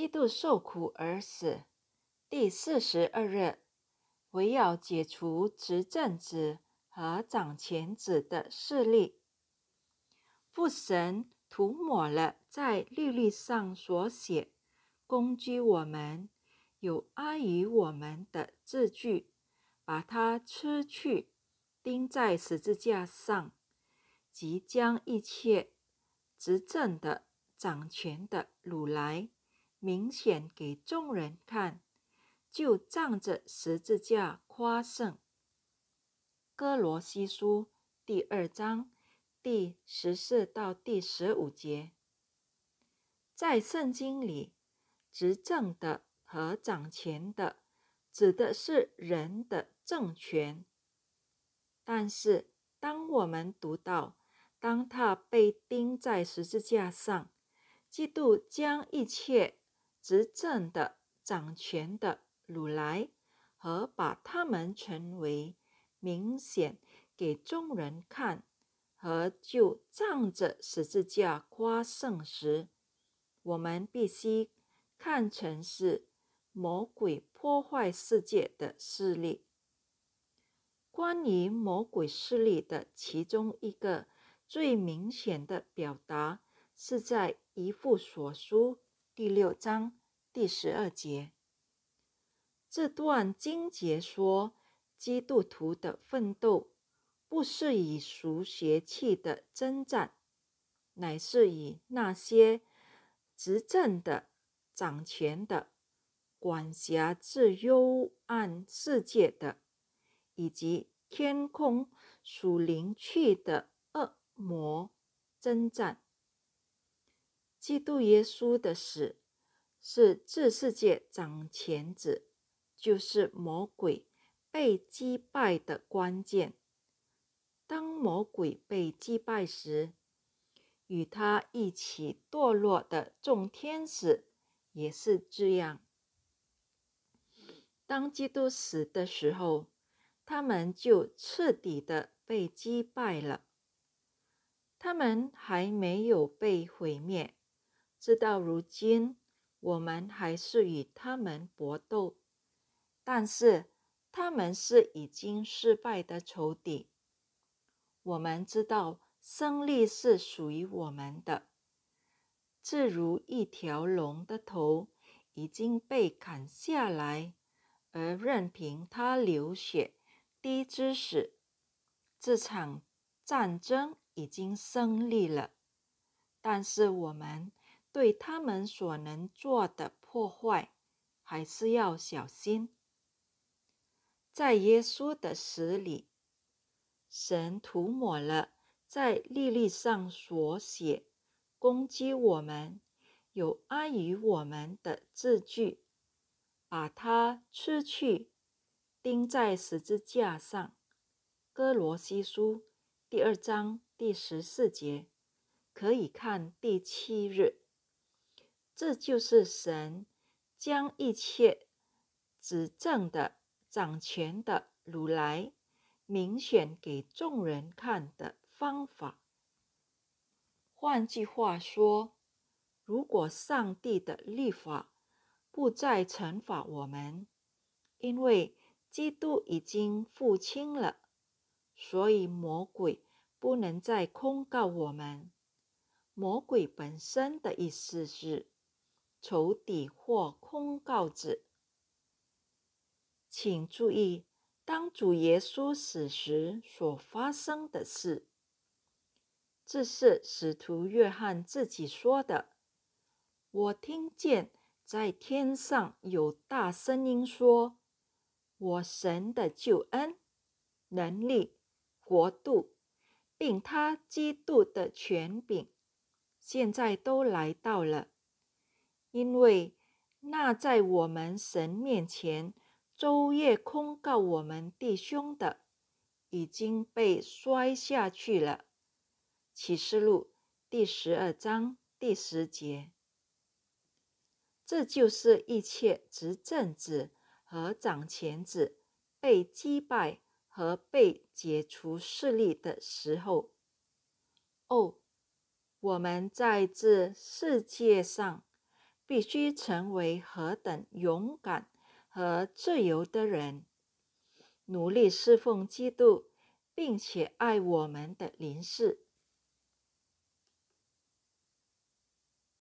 基督受苦而死，第四十二日，为要解除执政子和掌权子的势力，父神涂抹了在律例上所写攻击我们、有碍于我们的字句，把它吃去，钉在十字架上，即将一切执政的、掌权的掳来。明显给众人看，就仗着十字架夸胜。哥罗西书第二章第十四到第十五节，在圣经里，执政的和掌权的指的是人的政权。但是，当我们读到，当他被钉在十字架上，基督将一切。执政的、掌权的、掳来和把他们成为明显给众人看，和就仗着十字架夸胜时，我们必须看成是魔鬼破坏世界的势力。关于魔鬼势力的其中一个最明显的表达，是在一幅所书。第六章第十二节，这段经节说，基督徒的奋斗不是以俗学气的征战，乃是以那些执政的、掌权的、管辖至幽暗世界的，以及天空属灵去的恶魔征战。基督耶稣的死是这世界长权子，就是魔鬼被击败的关键。当魔鬼被击败时，与他一起堕落的众天使也是这样。当基督死的时候，他们就彻底的被击败了。他们还没有被毁灭。直到如今，我们还是与他们搏斗，但是他们是已经失败的仇敌。我们知道胜利是属于我们的。自如一条龙的头已经被砍下来，而任凭它流血、滴之死，这场战争已经胜利了。但是我们。对他们所能做的破坏，还是要小心。在耶稣的死里，神涂抹了在历历上所写攻击我们、有碍于我们的字句，把它吃去，钉在十字架上。哥罗西书第二章第十四节，可以看第七日。这就是神将一切执政的、掌权的如来明显给众人看的方法。换句话说，如果上帝的律法不再惩罚我们，因为基督已经付清了，所以魔鬼不能再控告我们。魔鬼本身的意思是。仇敌或空告子。请注意，当主耶稣死时所发生的事。这是使徒约翰自己说的：“我听见在天上有大声音说，我神的救恩、能力、国度，并他基督的权柄，现在都来到了。”因为那在我们神面前，昼夜控告我们弟兄的，已经被摔下去了。启示录第十二章第十节。这就是一切执政子和掌权子被击败和被解除势力的时候。哦，我们在这世界上。必须成为何等勇敢和自由的人，努力侍奉基督，并且爱我们的邻舍。